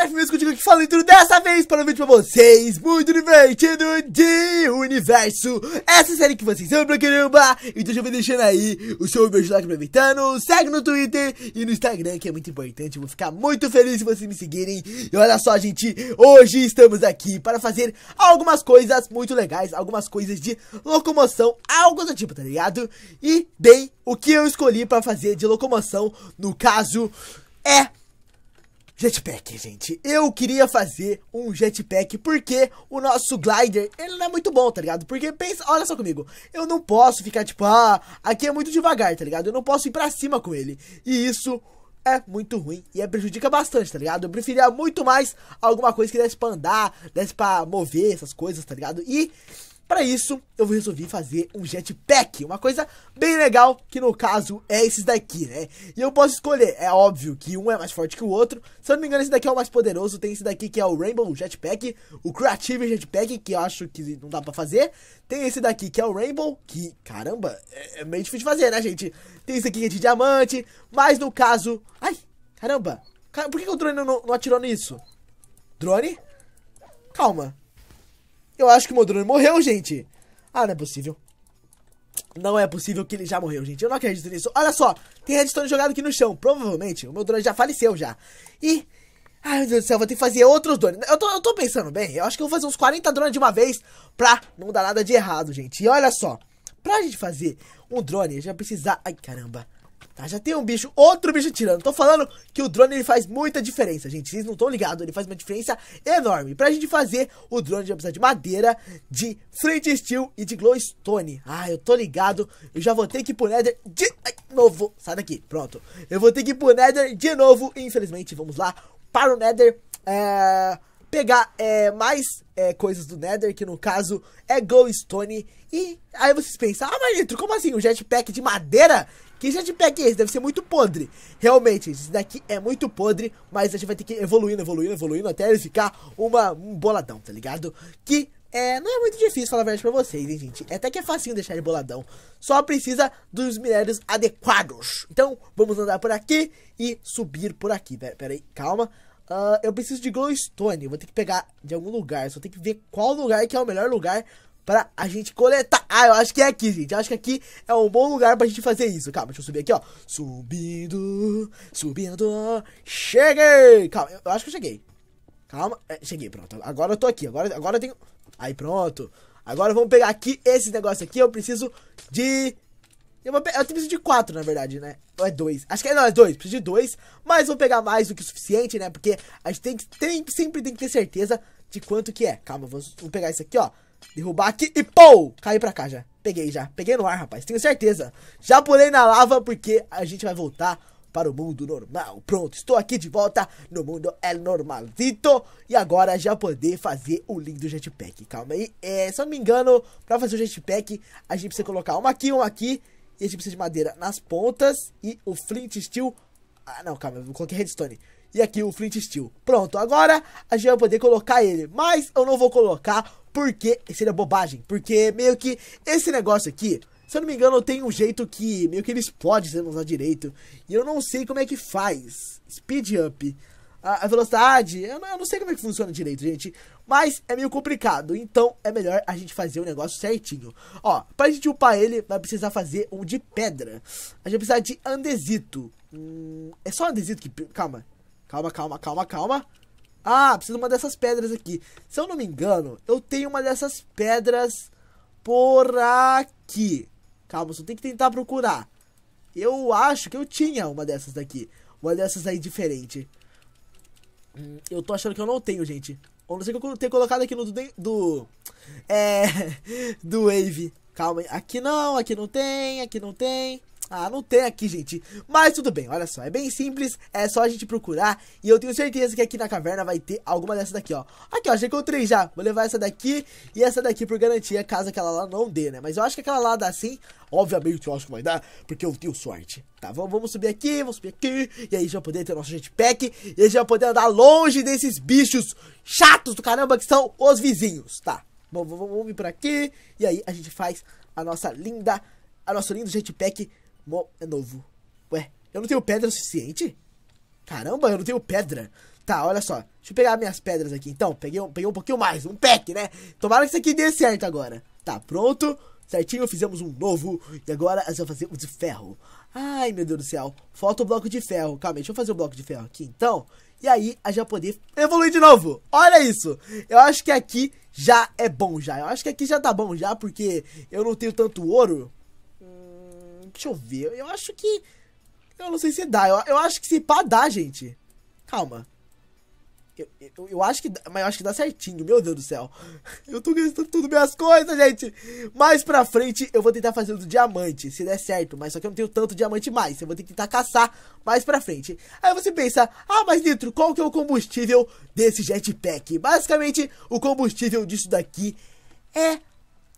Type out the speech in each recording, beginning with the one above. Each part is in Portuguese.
galera, firmes contigo que falei tudo dessa vez para um vídeo pra vocês muito divertido de universo. Essa série que vocês amam pra caramba. Então já vou deixando aí o seu beijo like aproveitando. Segue no Twitter e no Instagram que é muito importante. vou ficar muito feliz se vocês me seguirem. E olha só, gente, hoje estamos aqui para fazer algumas coisas muito legais, algumas coisas de locomoção, algo do tipo, tá ligado? E bem, o que eu escolhi para fazer de locomoção, no caso, é Jetpack, gente. Eu queria fazer um jetpack porque o nosso glider, ele não é muito bom, tá ligado? Porque pensa, olha só comigo, eu não posso ficar tipo, ah, aqui é muito devagar, tá ligado? Eu não posso ir pra cima com ele. E isso é muito ruim e é, prejudica bastante, tá ligado? Eu preferia muito mais alguma coisa que desse pra andar, desse pra mover essas coisas, tá ligado? E para isso, eu resolvi fazer um jetpack, uma coisa bem legal, que no caso é esses daqui, né? E eu posso escolher, é óbvio que um é mais forte que o outro, se eu não me engano esse daqui é o mais poderoso, tem esse daqui que é o Rainbow Jetpack, o Creative Jetpack, que eu acho que não dá pra fazer, tem esse daqui que é o Rainbow, que, caramba, é, é meio difícil de fazer, né, gente? Tem esse aqui que é de diamante, mas no caso... Ai, caramba, por que, que o drone não, não atirou nisso? Drone? Calma, eu acho que o Modrone morreu, gente. Ah, não é possível. Não é possível que ele já morreu, gente. Eu não acredito nisso. Olha só, tem redstone jogado aqui no chão. Provavelmente, o meu drone já faleceu já. E... Ai, meu Deus do céu, vou ter que fazer outros drones. Eu tô, eu tô pensando bem, eu acho que eu vou fazer uns 40 drones de uma vez pra não dar nada de errado, gente. E olha só, pra gente fazer um drone, já precisar... Ai, caramba. Tá, já tem um bicho, outro bicho tirando. Tô falando que o drone ele faz muita diferença, gente. Vocês não estão ligados, ele faz uma diferença enorme. Pra gente fazer o drone vai precisa de madeira, de flint steel e de glowstone. Ah, eu tô ligado. Eu já vou ter que ir pro Nether de Ai, novo. Sai daqui, pronto. Eu vou ter que ir pro Nether de novo. Infelizmente, vamos lá para o Nether. É pegar é, mais é, coisas do Nether, que no caso é Glowstone. E aí vocês pensam, ah, mas como assim? Um jetpack de madeira? Que já de pack é esse? Deve ser muito podre. Realmente, esse daqui é muito podre, mas a gente vai ter que evoluindo, evoluindo, evoluindo até ele ficar uma, um boladão, tá ligado? Que é, não é muito difícil falar a verdade pra vocês, hein, gente? É até que é facinho deixar ele boladão. Só precisa dos minérios adequados. Então, vamos andar por aqui e subir por aqui. Pera, pera aí, calma. Uh, eu preciso de glowstone. Vou ter que pegar de algum lugar. Só tem que ver qual lugar que é o melhor lugar para a gente coletar. Ah, eu acho que é aqui, gente. Eu acho que aqui é um bom lugar pra gente fazer isso. Calma, deixa eu subir aqui, ó. Subindo, subindo. Cheguei! Calma, eu acho que eu cheguei. Calma, é, cheguei, pronto. Agora eu tô aqui. Agora, agora eu tenho. Aí, pronto. Agora vamos pegar aqui esse negócio aqui. Eu preciso de. Eu, vou pe... eu preciso de quatro, na verdade, né? Ou é dois? Acho que é, não, é dois. Preciso de dois. Mas vou pegar mais do que o suficiente, né? Porque a gente tem que, tem, sempre tem que ter certeza de quanto que é. Calma, vou, vou pegar isso aqui, ó. Derrubar aqui e pou! Caiu pra cá já. Peguei já. Peguei no ar, rapaz. Tenho certeza. Já pulei na lava porque a gente vai voltar para o mundo normal. Pronto, estou aqui de volta no mundo é normalzito. E agora já poder fazer o link do jetpack. Calma aí. É, se eu não me engano, para fazer o jetpack, a gente precisa colocar uma aqui, uma aqui. E a gente precisa de madeira nas pontas. E o flint steel... Ah, não, calma. Eu coloquei redstone. E aqui o flint steel. Pronto, agora a gente vai poder colocar ele. Mas eu não vou colocar porque seria bobagem. Porque meio que esse negócio aqui, se eu não me engano, tem um jeito que meio que ele explode se não usar direito. E eu não sei como é que faz. Speed up. A, a velocidade, eu não, eu não, sei como é que funciona direito, gente. Mas é meio complicado, então é melhor a gente fazer o negócio certinho. Ó, pra gente upar ele, vai precisar fazer um de pedra. A gente vai precisar de andesito. Hum, é só andesito que... Calma, calma, calma, calma, calma. Ah, preciso de uma dessas pedras aqui. Se eu não me engano, eu tenho uma dessas pedras por aqui. Calma, só tem que tentar procurar. Eu acho que eu tinha uma dessas daqui. Uma dessas aí diferente. Hum, eu tô achando que eu não tenho, gente. Ou não sei que eu tenho colocado aqui no do, do... É... Do Wave. Calma aí. Aqui não, aqui não tem, aqui não tem. Ah, não tem aqui, gente. Mas tudo bem, olha só. É bem simples, é só a gente procurar. E eu tenho certeza que aqui na caverna vai ter alguma dessas daqui, ó. Aqui, ó, já encontrei já. Vou levar essa daqui e essa daqui por garantia, caso aquela lá não dê, né? Mas eu acho que aquela lá dá sim. Obviamente eu acho que vai dar, porque eu tenho sorte. Tá, vamos subir aqui, vamos subir aqui. E aí já vai poder ter nosso jetpack. E aí já vai poder andar longe desses bichos chatos do caramba que são os vizinhos. Tá, Bom, vamos vir por aqui. E aí a gente faz a nossa linda. A nosso lindo jetpack Mo é novo. Ué, eu não tenho pedra o suficiente? Caramba, eu não tenho pedra. Tá, olha só. Deixa eu pegar minhas pedras aqui, então. Peguei um, peguei um pouquinho mais, um pack, né? Tomara que isso aqui dê certo agora. Tá, pronto. Certinho, fizemos um novo. E agora eu vou fazer o de ferro. Ai, meu Deus do céu. Falta o bloco de ferro. Calma aí, deixa eu fazer o bloco de ferro aqui, então. E aí, a já poder evoluir de novo. Olha isso. Eu acho que aqui já é bom, já. Eu acho que aqui já tá bom, já, porque eu não tenho tanto ouro. Deixa eu ver. Eu acho que. Eu não sei se dá. Eu, eu acho que se pá dá, gente. Calma. Eu, eu, eu, acho que. Mas eu acho que dá certinho, meu Deus do céu. Eu tô gastando tudo minhas coisas, gente. Mais pra frente eu vou tentar fazer o do diamante, se der certo. Mas só que eu não tenho tanto diamante mais. Eu vou ter que tentar caçar mais pra frente. Aí você pensa, ah, mas Nitro, qual que é o combustível desse jetpack? Basicamente, o combustível disso daqui é.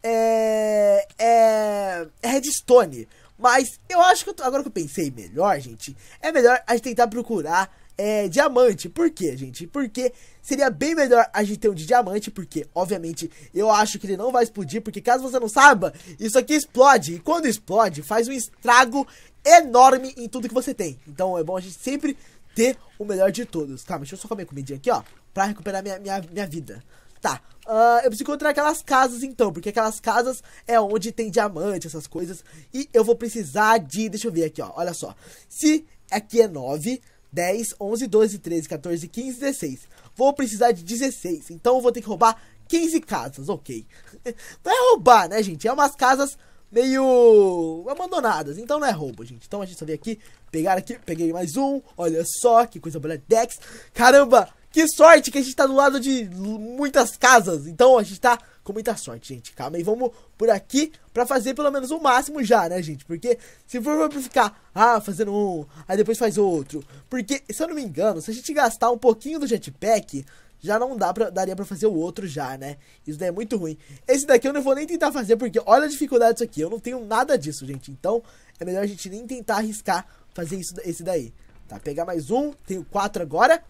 É. É. É redstone. Mas eu acho que eu tô, agora que eu pensei melhor, gente, é melhor a gente tentar procurar é, diamante. Por quê, gente? Porque seria bem melhor a gente ter um de diamante, porque, obviamente, eu acho que ele não vai explodir, porque caso você não saiba, isso aqui explode, e quando explode, faz um estrago enorme em tudo que você tem. Então é bom a gente sempre ter o melhor de todos. Calma, deixa eu só comer comidinha aqui, ó, pra recuperar minha, minha, minha vida. Tá. Uh, eu preciso encontrar aquelas casas então, porque aquelas casas é onde tem diamante, essas coisas. E eu vou precisar de. Deixa eu ver aqui, ó. Olha só. Se aqui é 9, 10, 11, 12, 13, 14, 15, 16. Vou precisar de 16. Então eu vou ter que roubar 15 casas, ok. não é roubar, né, gente? É umas casas meio abandonadas. Então não é roubo, gente. Então a gente só vem aqui, pegar aqui, peguei mais um. Olha só, que coisa boa, Dex. Caramba, que sorte que a gente tá do lado de muitas casas. Então a gente tá com muita sorte, gente. Calma aí, vamos por aqui pra fazer pelo menos o máximo já, né, gente? Porque se for pra ficar, ah, fazendo um, aí depois faz outro. Porque, se eu não me engano, se a gente gastar um pouquinho do jetpack, já não dá pra, daria pra fazer o outro já, né? Isso daí é muito ruim. Esse daqui eu não vou nem tentar fazer, porque olha a dificuldade disso aqui. Eu não tenho nada disso, gente. Então, é melhor a gente nem tentar arriscar fazer isso, esse daí. Tá, pegar mais um. Tenho quatro agora.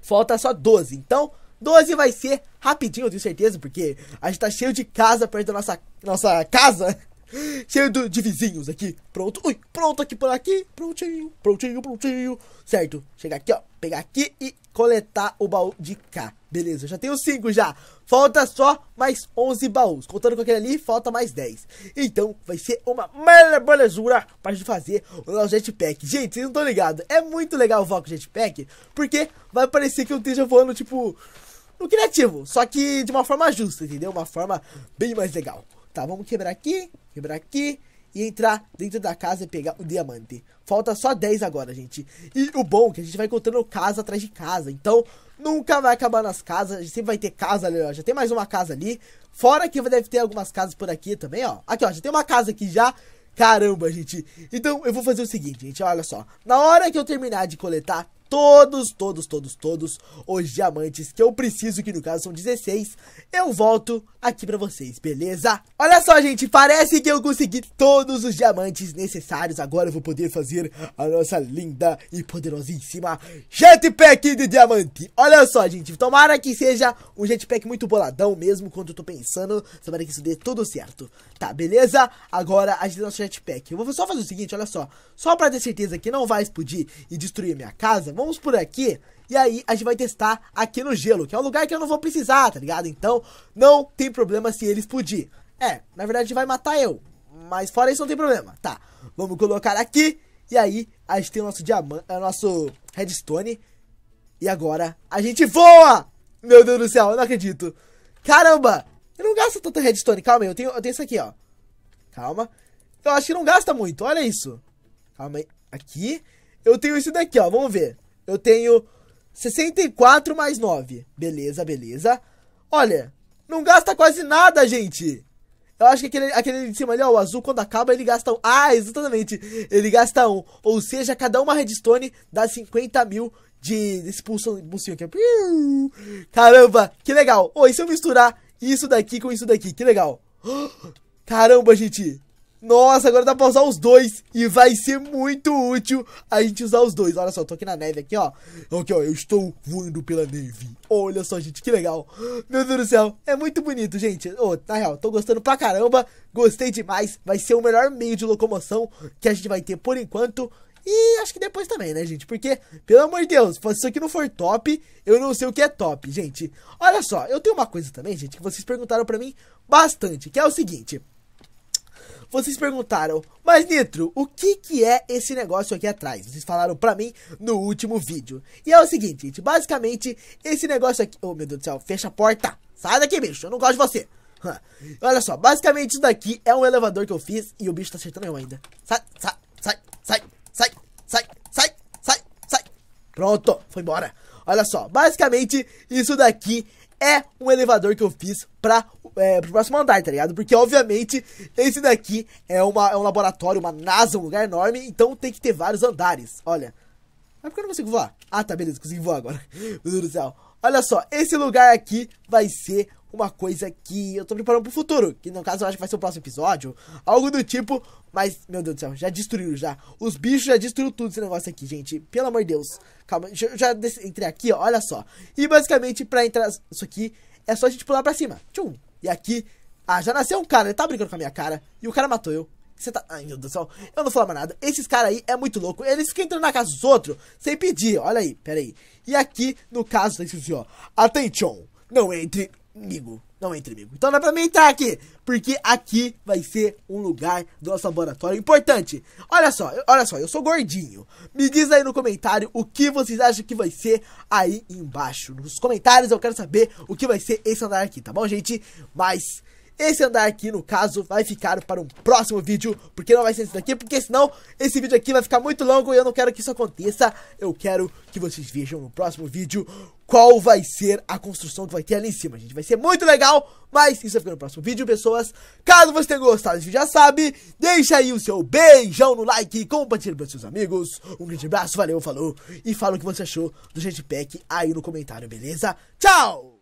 Falta só 12. Então, 12 vai ser rapidinho, eu tenho certeza, porque a gente tá cheio de casa perto da nossa, nossa casa. Cheio do, de vizinhos aqui. Pronto. Ui, pronto aqui por aqui. Prontinho, prontinho, prontinho. Certo. Chegar aqui, ó. Pegar aqui e coletar o baú de cá. Beleza, já tenho 5 já. Falta só mais 11 baús. Contando com aquele ali, falta mais 10. Então, vai ser uma maravilhosura pra gente fazer o nosso jetpack. Gente, vocês não estão ligados. É muito legal voar com jetpack, porque vai parecer que eu esteja voando, tipo, no criativo. Só que de uma forma justa, entendeu? Uma forma bem mais legal. Tá, vamos quebrar aqui, quebrar aqui, e entrar dentro da casa e pegar o diamante. Falta só 10 agora, gente. E o bom é que a gente vai encontrando casa atrás de casa. Então, nunca vai acabar nas casas. A gente sempre vai ter casa ali, ó. Já tem mais uma casa ali. Fora que deve ter algumas casas por aqui também, ó. Aqui, ó. Já tem uma casa aqui já. Caramba, gente. Então, eu vou fazer o seguinte, gente. Olha só. Na hora que eu terminar de coletar todos, todos, todos, todos os diamantes que eu preciso, que no caso são 16, eu volto aqui pra vocês, beleza? Olha só, gente, parece que eu consegui todos os diamantes necessários. Agora eu vou poder fazer a nossa linda e poderosíssima jetpack de diamante. Olha só, gente, tomara que seja um jetpack muito boladão mesmo, quando eu tô pensando, tomara que isso dê tudo certo. Tá, beleza? Agora a gente tem nosso jetpack. Eu vou só fazer o seguinte, olha só, só pra ter certeza que não vai explodir e destruir minha casa, vamos por aqui. E aí a gente vai testar aqui no gelo, que é um lugar que eu não vou precisar, tá ligado? Então não tem problema se ele explodir. É, na verdade vai matar eu. Mas fora isso não tem problema. Tá, vamos colocar aqui. E aí a gente tem o nosso diamante, é o nosso redstone. E agora a gente voa! Meu Deus do céu, eu não acredito. Caramba, eu não gasto tanto redstone. Calma aí, eu tenho, eu tenho isso aqui, ó. Calma. Eu acho que não gasta muito, olha isso. Calma aí, aqui. Eu tenho isso daqui, ó, vamos ver. Eu tenho 64 mais 9. Beleza, beleza. Olha, não gasta quase nada, gente. Eu acho que aquele, aquele de cima ali, ó, o azul, quando acaba, ele gasta um. Ah, exatamente. Ele gasta um. Ou seja, cada uma redstone dá 50 mil de expulsão Caramba, que legal. Oi, oh, e se eu misturar isso daqui com isso daqui? Que legal. Caramba, gente. Nossa, agora dá pra usar os dois. E vai ser muito útil a gente usar os dois. Olha só, eu tô aqui na neve aqui, ó. Aqui, ó, eu estou voando pela neve. Olha só, gente, que legal. Meu Deus do céu, é muito bonito, gente. Oh, na real, tô gostando pra caramba. Gostei demais. Vai ser o melhor meio de locomoção que a gente vai ter por enquanto. E acho que depois também, né, gente? Porque, pelo amor de Deus, se isso aqui não for top, eu não sei o que é top, gente. Olha só, eu tenho uma coisa também, gente, que vocês perguntaram pra mim bastante, que é o seguinte. Vocês perguntaram, mas Nitro, o que que é esse negócio aqui atrás? Vocês falaram pra mim no último vídeo. E é o seguinte, gente, basicamente, esse negócio aqui... Oh, meu Deus do céu, fecha a porta. Sai daqui, bicho, eu não gosto de você. Olha só, basicamente isso daqui é um elevador que eu fiz e o bicho tá acertando eu ainda. Sai, sai, sai, sai, sai, sai, sai, sai, sai. Pronto, foi embora. Olha só, basicamente isso daqui é um elevador que eu fiz pra é, pro próximo andar, tá ligado? Porque, obviamente, esse daqui é, uma, é um laboratório, uma NASA, um lugar enorme, então tem que ter vários andares. Olha. Mas por que eu não consigo voar? Ah, tá, beleza, consigo voar agora. Meu Deus do céu. Olha só, esse lugar aqui vai ser uma coisa que eu tô preparando pro futuro. Que no caso eu acho que vai ser o próximo episódio. Algo do tipo. Mas, meu Deus do céu, já destruíram já. Os bichos já destruíram tudo esse negócio aqui, gente. Pelo amor de Deus. Calma, já, já entrei aqui, ó, olha só. E basicamente, pra entrar isso aqui, é só a gente pular pra cima. Tchum. E aqui, ah, já nasceu um cara, ele tá brincando com a minha cara. E o cara matou eu. Você tá. Ai, meu Deus do céu. Eu não falo mais nada. Esses caras aí é muito louco. Eles ficam entrando na casa dos outros sem pedir. Olha aí, pera aí. E aqui, no caso, tá escrito assim, ó. Atenção, não entre comigo não entre, amigo. Então não pra mim entrar aqui, porque aqui vai ser um lugar do nosso laboratório importante. Olha só, olha só, eu sou gordinho. Me diz aí no comentário o que vocês acham que vai ser aí embaixo. Nos comentários eu quero saber o que vai ser esse andar aqui, tá bom, gente? Mas... Esse andar aqui, no caso, vai ficar para um próximo vídeo, porque não vai ser esse daqui, porque senão esse vídeo aqui vai ficar muito longo e eu não quero que isso aconteça. Eu quero que vocês vejam no próximo vídeo qual vai ser a construção que vai ter ali em cima, gente. Vai ser muito legal, mas isso vai ficar no próximo vídeo, pessoas. Caso você tenha gostado, você já sabe, deixa aí o seu beijão no like, compartilha com seus amigos. Um grande abraço, valeu, falou, e fala o que você achou do Jetpack aí no comentário, beleza? Tchau!